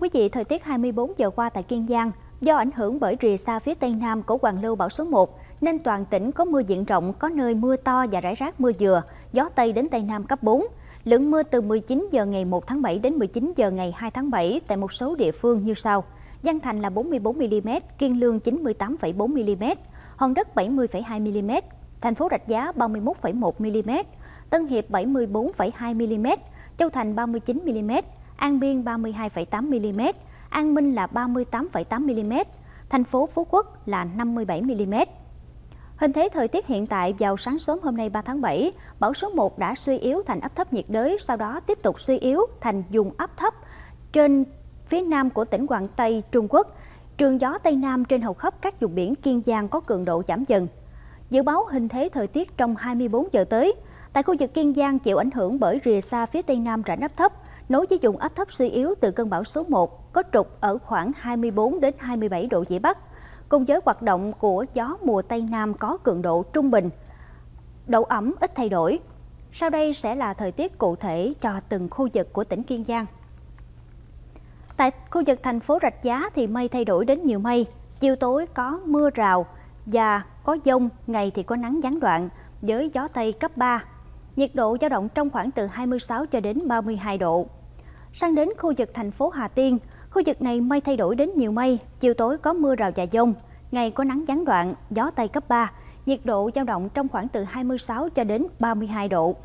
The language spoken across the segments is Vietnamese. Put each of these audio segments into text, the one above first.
quý vị, thời tiết 24 giờ qua tại Kiên Giang do ảnh hưởng bởi rìa xa phía tây nam của Hoàng Lưu bão số 1 nên toàn tỉnh có mưa diện rộng, có nơi mưa to và rải rác mưa dừa, gió tây đến tây nam cấp 4. Lượng mưa từ 19 giờ ngày 1 tháng 7 đến 19 giờ ngày 2 tháng 7 tại một số địa phương như sau: Giang Thành là 44 mm, Kiên Lương 98,4 mm, Hòn Đất 70,2 mm, thành phố Rạch Giá 31,1 mm, Tân Hiệp 74,2 mm, Châu Thành 39 mm, An Biên 32,8 mm, An Minh là 38,8 mm, thành phố Phú Quốc là 57 mm. Hình thế thời tiết hiện tại vào sáng sớm hôm nay 3 tháng 7, bão số 1 đã suy yếu thành áp thấp nhiệt đới, sau đó tiếp tục suy yếu thành vùng áp thấp trên phía nam của tỉnh Quảng Tây, Trung Quốc. Trường gió Tây Nam trên hầu khắp các vùng biển Kiên Giang có cường độ giảm dần. Dự báo hình thế thời tiết trong 24 giờ tới, tại khu vực Kiên Giang chịu ảnh hưởng bởi rìa xa phía Tây Nam rãnh áp thấp, nối với vùng áp thấp suy yếu từ cơn bão số 1 có trục ở khoảng 24 đến 27 độ Vĩ Bắc, cùng với hoạt động của gió mùa Tây Nam có cường độ trung bình. Độ ẩm ít thay đổi. Sau đây sẽ là thời tiết cụ thể cho từng khu vực của tỉnh Kiên Giang. Tại khu vực thành phố Rạch Giá thì mây thay đổi đến nhiều mây, chiều tối có mưa rào và có dông, ngày thì có nắng gián đoạn với gió Tây cấp 3. Nhiệt độ dao động trong khoảng từ 26 cho đến 32 độ sang đến khu vực thành phố Hà Tiên. Khu vực này mây thay đổi đến nhiều mây, chiều tối có mưa rào và dông, ngày có nắng gián đoạn, gió Tây cấp 3, nhiệt độ dao động trong khoảng từ 26 cho đến 32 độ.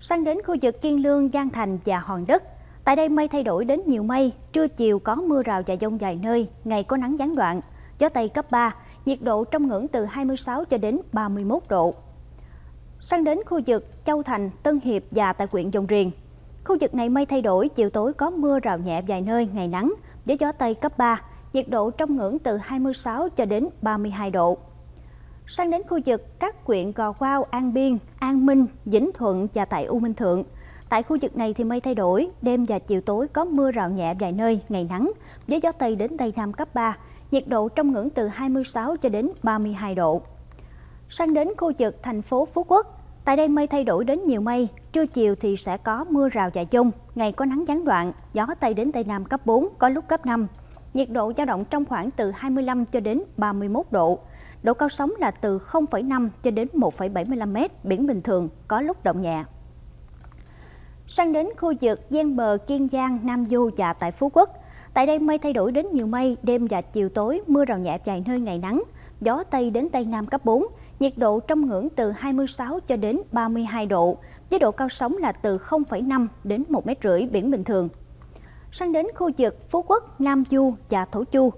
Sang đến khu vực Kiên Lương, Giang Thành và Hòn Đất, tại đây mây thay đổi đến nhiều mây, trưa chiều có mưa rào và dông vài nơi, ngày có nắng gián đoạn, gió Tây cấp 3, nhiệt độ trong ngưỡng từ 26 cho đến 31 độ. Sang đến khu vực Châu Thành, Tân Hiệp và tại huyện Dòng Riền, Khu vực này mây thay đổi, chiều tối có mưa rào nhẹ vài nơi, ngày nắng, với gió Tây cấp 3, nhiệt độ trong ngưỡng từ 26 cho đến 32 độ. Sang đến khu vực các huyện Gò Quao, An Biên, An Minh, Vĩnh Thuận và tại U Minh Thượng. Tại khu vực này thì mây thay đổi, đêm và chiều tối có mưa rào nhẹ vài nơi, ngày nắng, với gió Tây đến Tây Nam cấp 3, nhiệt độ trong ngưỡng từ 26 cho đến 32 độ. Sang đến khu vực thành phố Phú Quốc, Tại đây mây thay đổi đến nhiều mây, trưa chiều thì sẽ có mưa rào và dông, ngày có nắng gián đoạn, gió Tây đến Tây Nam cấp 4, có lúc cấp 5. Nhiệt độ dao động trong khoảng từ 25 cho đến 31 độ. Độ cao sóng là từ 0,5 cho đến 1,75 m, biển bình thường, có lúc động nhẹ. Sang đến khu vực gian bờ Kiên Giang, Nam Du và tại Phú Quốc. Tại đây mây thay đổi đến nhiều mây, đêm và chiều tối, mưa rào nhẹ vài nơi ngày nắng, gió Tây đến Tây Nam cấp 4, nhiệt độ trong ngưỡng từ 26 cho đến 32 độ, với độ cao sóng là từ 0,5 đến 1,5 m biển bình thường. Sang đến khu vực Phú Quốc, Nam Du và Thổ Chu,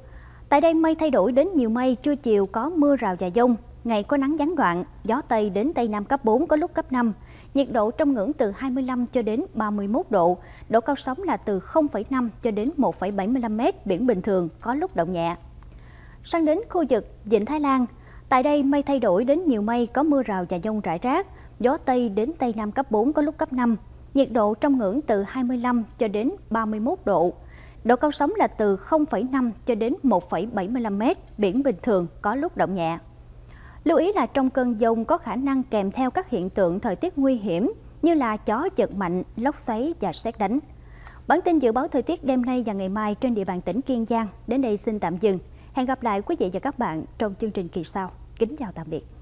tại đây mây thay đổi đến nhiều mây, trưa chiều có mưa rào và dông, ngày có nắng gián đoạn, gió Tây đến Tây Nam cấp 4 có lúc cấp 5, nhiệt độ trong ngưỡng từ 25 cho đến 31 độ, độ cao sóng là từ 0,5 cho đến 1,75 m biển bình thường có lúc động nhẹ sang đến khu vực Vịnh Thái Lan. Tại đây mây thay đổi đến nhiều mây, có mưa rào và dông rải rác, gió Tây đến Tây Nam cấp 4 có lúc cấp 5. Nhiệt độ trong ngưỡng từ 25 cho đến 31 độ. Độ cao sóng là từ 0,5 cho đến 1,75 m, biển bình thường có lúc động nhẹ. Lưu ý là trong cơn dông có khả năng kèm theo các hiện tượng thời tiết nguy hiểm như là gió giật mạnh, lốc xoáy và xét đánh. Bản tin dự báo thời tiết đêm nay và ngày mai trên địa bàn tỉnh Kiên Giang đến đây xin tạm dừng. Hẹn gặp lại quý vị và các bạn trong chương trình kỳ sau. Kính chào tạm biệt.